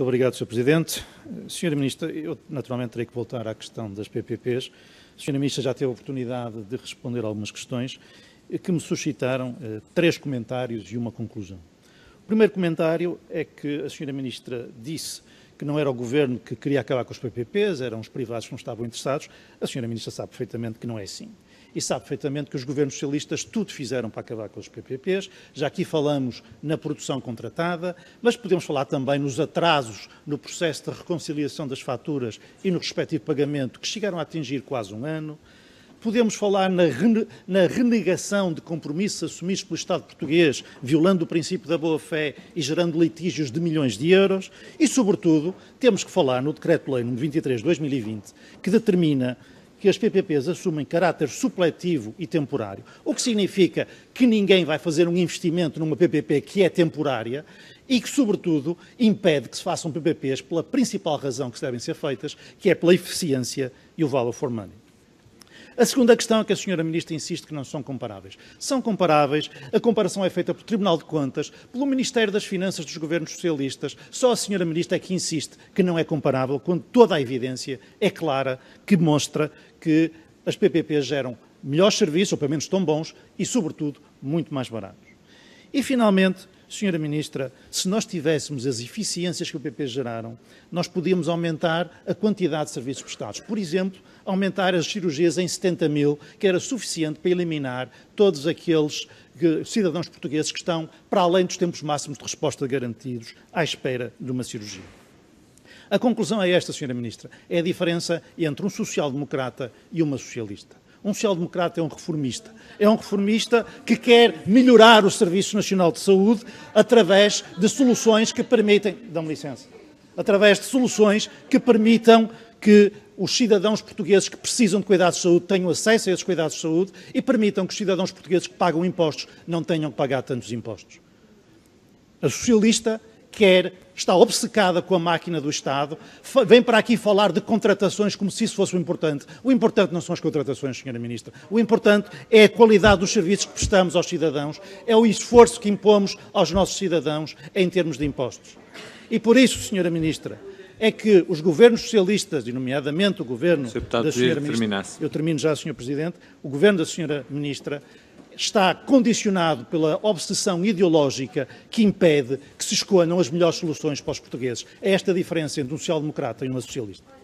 Muito obrigado, Sr. Presidente. Sra. Ministra, eu naturalmente terei que voltar à questão das PPPs. A Sra. Ministra já teve a oportunidade de responder algumas questões que me suscitaram eh, três comentários e uma conclusão. O primeiro comentário é que a Sra. Ministra disse que não era o Governo que queria acabar com os PPPs, eram os privados que não estavam interessados. A Sra. Ministra sabe perfeitamente que não é assim e sabe perfeitamente que os governos socialistas tudo fizeram para acabar com os PPPs. Já aqui falamos na produção contratada, mas podemos falar também nos atrasos no processo de reconciliação das faturas e no respectivo pagamento, que chegaram a atingir quase um ano. Podemos falar na, rene na, renegação de compromissos assumidos pelo Estado português, violando o princípio da boa-fé e gerando litígios de milhões de euros. E, sobretudo, temos que falar no Decreto-Lei nº 23 de 2020, que determina que as PPPs assumem caráter supletivo e temporário, o que significa que ninguém vai fazer um investimento numa PPP que é temporária e que, sobretudo, impede que se façam PPPs pela principal razão que devem ser feitas, que é pela eficiência e o valor for money. A segunda questão é que a senhora ministra insiste que não são comparáveis. São comparáveis, a comparação é feita pelo Tribunal de Contas, pelo Ministério das Finanças dos governos socialistas. Só a senhora ministra é que insiste que não é comparável, quando toda a evidência é clara que mostra que as PPPs geram melhores serviços, ou pelo menos tão bons, e, sobretudo, muito mais baratos. E, finalmente, Senhora Ministra, se nós tivéssemos as eficiências que o PP geraram, nós podíamos aumentar a quantidade de serviços prestados. Por exemplo, aumentar as cirurgias em 70 mil, que era suficiente para eliminar todos aqueles que, cidadãos portugueses que estão para além dos tempos máximos de resposta garantidos à espera de uma cirurgia. A conclusão é esta, Senhora Ministra: é a diferença entre um social-democrata e uma socialista. Um social-democrata é um reformista. É um reformista que quer melhorar o Serviço Nacional de Saúde através de soluções que permitem. Dão-me licença. Através de soluções que permitam que os cidadãos portugueses que precisam de cuidados de saúde tenham acesso a esses cuidados de saúde e permitam que os cidadãos portugueses que pagam impostos não tenham que pagar tantos impostos. A socialista quer, está obcecada com a máquina do Estado, vem para aqui falar de contratações como se isso fosse o importante. O importante não são as contratações, Sra. Ministra. O importante é a qualidade dos serviços que prestamos aos cidadãos, é o esforço que impomos aos nossos cidadãos em termos de impostos. E por isso, Sra. Ministra, é que os governos socialistas, e nomeadamente o governo Sr. Deputado, da Senhora Ministra, eu termino já, Sr. Presidente, o governo da Sra. Ministra está condicionado pela obsessão ideológica que impede que se escolham as melhores soluções para os portugueses. É esta a diferença entre um social-democrata e um socialista.